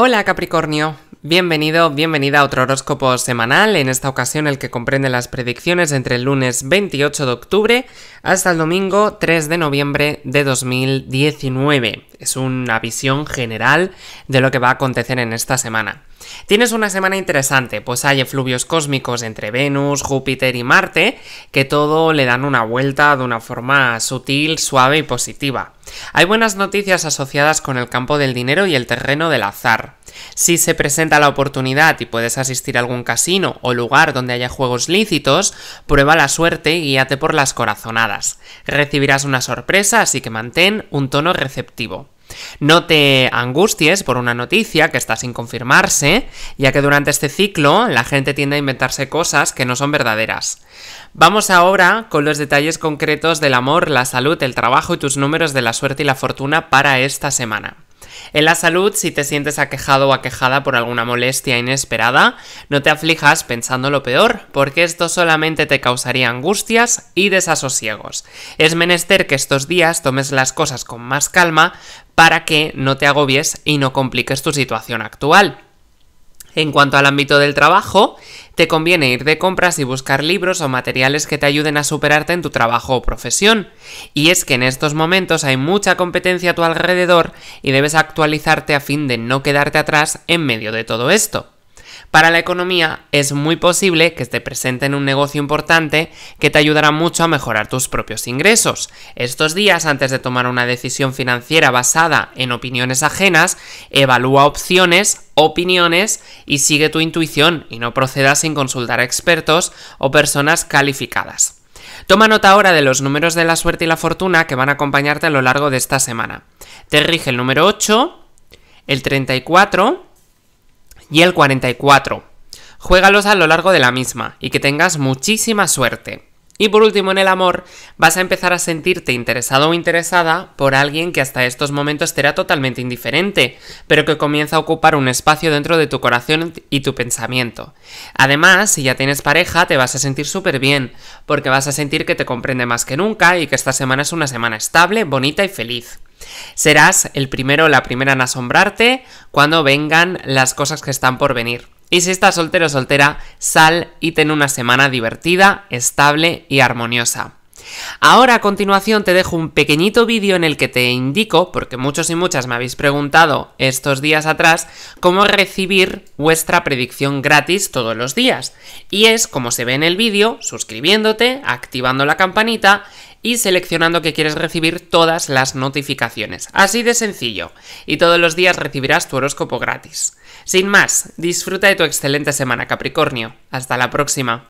Hola Capricornio, bienvenido, bienvenida a otro horóscopo semanal, en esta ocasión el que comprende las predicciones entre el lunes 28 de octubre hasta el domingo 3 de noviembre de 2019. Es una visión general de lo que va a acontecer en esta semana. Tienes una semana interesante, pues hay efluvios cósmicos entre Venus, Júpiter y Marte, que todo le dan una vuelta de una forma sutil, suave y positiva. Hay buenas noticias asociadas con el campo del dinero y el terreno del azar. Si se presenta la oportunidad y puedes asistir a algún casino o lugar donde haya juegos lícitos, prueba la suerte y guíate por las corazonadas. Recibirás una sorpresa, así que mantén un tono receptivo. No te angusties por una noticia que está sin confirmarse, ya que durante este ciclo la gente tiende a inventarse cosas que no son verdaderas. Vamos ahora con los detalles concretos del amor, la salud, el trabajo y tus números de la suerte y la fortuna para esta semana. En la salud, si te sientes aquejado o aquejada por alguna molestia inesperada, no te aflijas pensando lo peor, porque esto solamente te causaría angustias y desasosiegos. Es menester que estos días tomes las cosas con más calma para que no te agobies y no compliques tu situación actual. En cuanto al ámbito del trabajo, te conviene ir de compras y buscar libros o materiales que te ayuden a superarte en tu trabajo o profesión. Y es que en estos momentos hay mucha competencia a tu alrededor y debes actualizarte a fin de no quedarte atrás en medio de todo esto. Para la economía es muy posible que esté presente en un negocio importante que te ayudará mucho a mejorar tus propios ingresos. Estos días, antes de tomar una decisión financiera basada en opiniones ajenas, evalúa opciones opiniones y sigue tu intuición y no proceda sin consultar a expertos o personas calificadas. Toma nota ahora de los números de la suerte y la fortuna que van a acompañarte a lo largo de esta semana. Te rige el número 8, el 34, y el 44. Juégalos a lo largo de la misma y que tengas muchísima suerte. Y por último, en el amor, vas a empezar a sentirte interesado o interesada por alguien que hasta estos momentos te era totalmente indiferente, pero que comienza a ocupar un espacio dentro de tu corazón y tu pensamiento. Además, si ya tienes pareja, te vas a sentir súper bien, porque vas a sentir que te comprende más que nunca y que esta semana es una semana estable, bonita y feliz. Serás el primero o la primera en asombrarte cuando vengan las cosas que están por venir. Y si estás soltero o soltera, sal y ten una semana divertida, estable y armoniosa. Ahora a continuación te dejo un pequeñito vídeo en el que te indico, porque muchos y muchas me habéis preguntado estos días atrás, cómo recibir vuestra predicción gratis todos los días. Y es como se ve en el vídeo, suscribiéndote, activando la campanita y seleccionando que quieres recibir todas las notificaciones. Así de sencillo. Y todos los días recibirás tu horóscopo gratis. Sin más, disfruta de tu excelente semana Capricornio. Hasta la próxima.